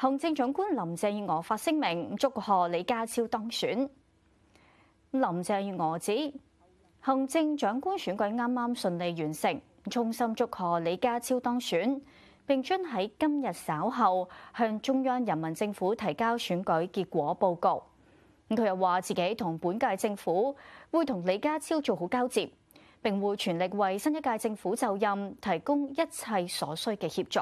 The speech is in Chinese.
行政長官林鄭月娥發聲明祝賀李家超當選。林鄭月娥指行政長官選舉啱啱順利完成，衷心祝賀李家超當選，並將喺今日稍後向中央人民政府提交選舉結果報告。咁佢又話自己同本屆政府會同李家超做好交接，並會全力為新一屆政府就任提供一切所需嘅協助。